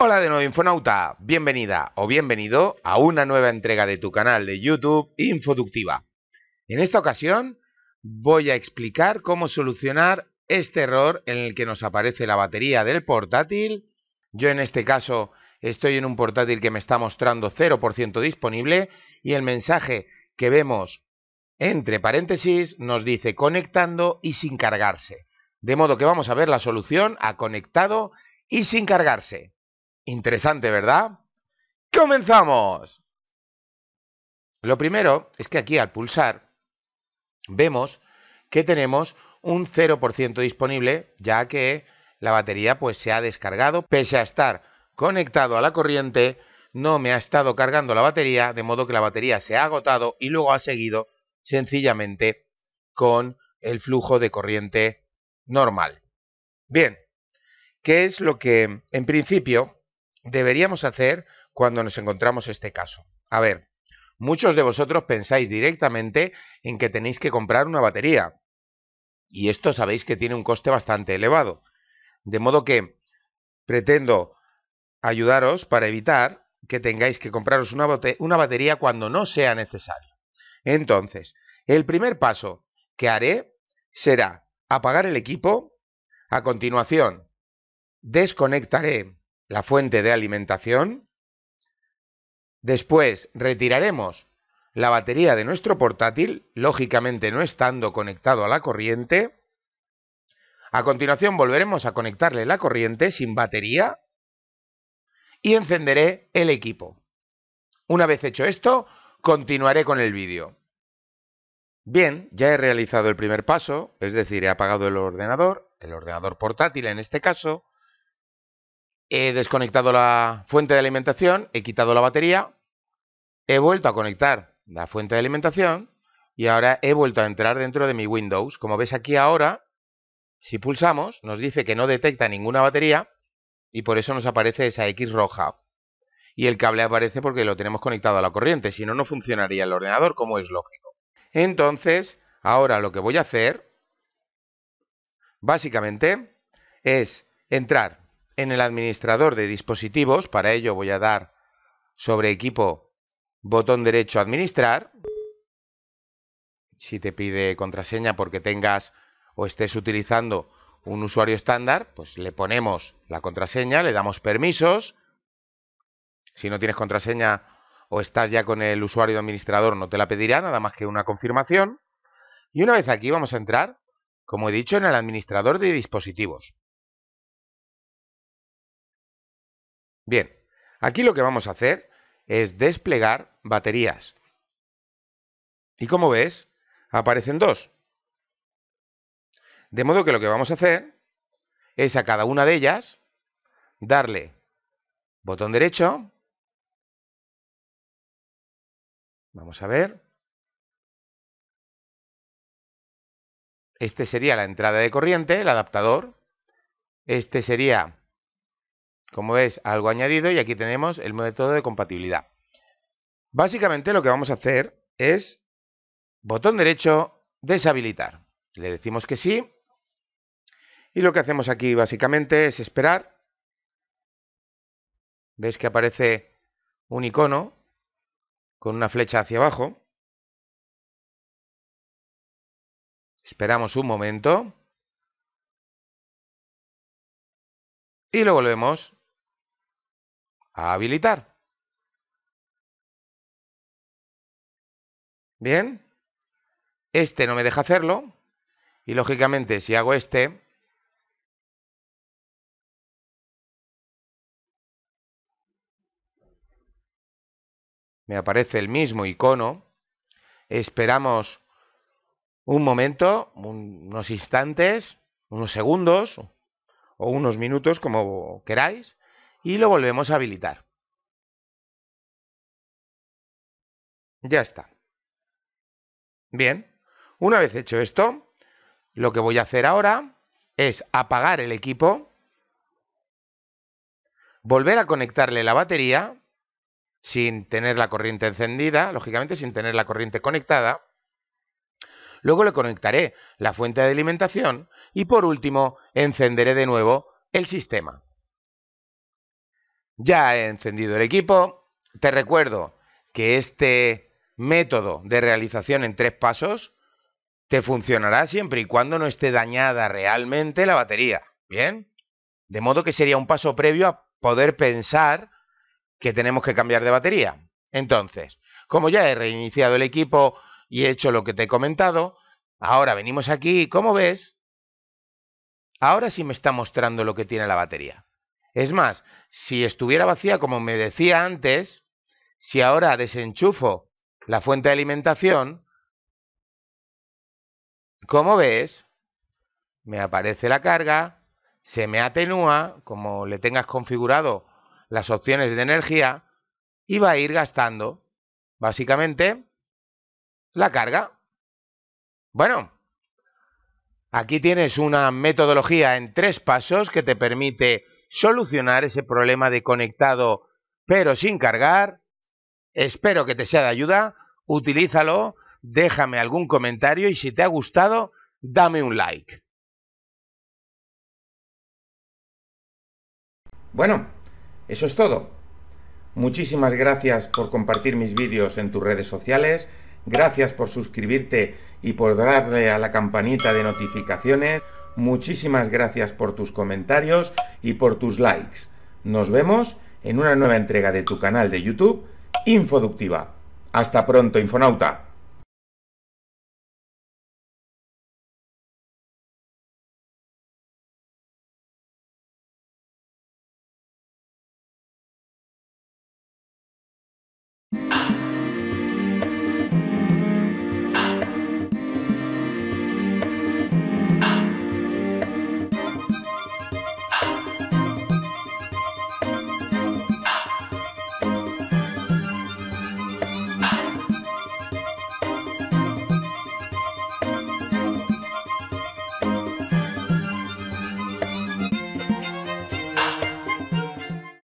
Hola de nuevo Infonauta, bienvenida o bienvenido a una nueva entrega de tu canal de YouTube Infoductiva. En esta ocasión voy a explicar cómo solucionar este error en el que nos aparece la batería del portátil. Yo en este caso estoy en un portátil que me está mostrando 0% disponible y el mensaje que vemos entre paréntesis nos dice conectando y sin cargarse. De modo que vamos a ver la solución a conectado y sin cargarse. Interesante, ¿verdad? ¡Comenzamos! Lo primero es que aquí al pulsar vemos que tenemos un 0% disponible ya que la batería pues se ha descargado pese a estar conectado a la corriente no me ha estado cargando la batería de modo que la batería se ha agotado y luego ha seguido sencillamente con el flujo de corriente normal. Bien, ¿qué es lo que en principio deberíamos hacer cuando nos encontramos este caso? A ver, muchos de vosotros pensáis directamente en que tenéis que comprar una batería. Y esto sabéis que tiene un coste bastante elevado. De modo que pretendo ayudaros para evitar que tengáis que compraros una, una batería cuando no sea necesario. Entonces, el primer paso que haré será apagar el equipo. A continuación, desconectaré la fuente de alimentación. Después retiraremos la batería de nuestro portátil, lógicamente no estando conectado a la corriente. A continuación volveremos a conectarle la corriente sin batería y encenderé el equipo. Una vez hecho esto, continuaré con el vídeo. Bien, ya he realizado el primer paso, es decir, he apagado el ordenador, el ordenador portátil en este caso, he desconectado la fuente de alimentación, he quitado la batería, he vuelto a conectar la fuente de alimentación y ahora he vuelto a entrar dentro de mi Windows. Como ves aquí ahora, si pulsamos, nos dice que no detecta ninguna batería y por eso nos aparece esa X roja. Y el cable aparece porque lo tenemos conectado a la corriente, si no, no funcionaría el ordenador, como es lógico. Entonces, ahora lo que voy a hacer, básicamente, es entrar en el administrador de dispositivos, para ello voy a dar sobre equipo botón derecho administrar, si te pide contraseña porque tengas o estés utilizando un usuario estándar, pues le ponemos la contraseña, le damos permisos. Si no tienes contraseña o estás ya con el usuario administrador, no te la pedirá, nada más que una confirmación. Y una vez aquí vamos a entrar, como he dicho, en el administrador de dispositivos. Bien, aquí lo que vamos a hacer es desplegar baterías. Y como ves, aparecen dos. De modo que lo que vamos a hacer es a cada una de ellas darle botón derecho. Vamos a ver. Este sería la entrada de corriente, el adaptador. Este sería como veis, algo añadido y aquí tenemos el método de compatibilidad. Básicamente lo que vamos a hacer es botón derecho, deshabilitar. Le decimos que sí. Y lo que hacemos aquí básicamente es esperar. Veis que aparece un icono con una flecha hacia abajo. Esperamos un momento. Y lo volvemos a habilitar. Bien, este no me deja hacerlo y lógicamente si hago este, me aparece el mismo icono. Esperamos un momento, unos instantes, unos segundos o unos minutos, como queráis y lo volvemos a habilitar. Ya está. Bien, una vez hecho esto, lo que voy a hacer ahora es apagar el equipo, volver a conectarle la batería sin tener la corriente encendida, lógicamente sin tener la corriente conectada. Luego le conectaré la fuente de alimentación y por último encenderé de nuevo el sistema. Ya he encendido el equipo. Te recuerdo que este método de realización en tres pasos te funcionará siempre y cuando no esté dañada realmente la batería. ¿Bien? De modo que sería un paso previo a poder pensar que tenemos que cambiar de batería. Entonces, como ya he reiniciado el equipo y he hecho lo que te he comentado, ahora venimos aquí y como ves, ahora sí me está mostrando lo que tiene la batería. Es más, si estuviera vacía, como me decía antes, si ahora desenchufo la fuente de alimentación, como ves, me aparece la carga, se me atenúa, como le tengas configurado las opciones de energía, y va a ir gastando, básicamente, la carga. Bueno, aquí tienes una metodología en tres pasos que te permite solucionar ese problema de conectado pero sin cargar. Espero que te sea de ayuda. Utilízalo, déjame algún comentario y si te ha gustado, dame un like. Bueno, eso es todo. Muchísimas gracias por compartir mis vídeos en tus redes sociales, gracias por suscribirte y por darle a la campanita de notificaciones. Muchísimas gracias por tus comentarios y por tus likes. Nos vemos en una nueva entrega de tu canal de YouTube, Infoductiva. Hasta pronto, Infonauta.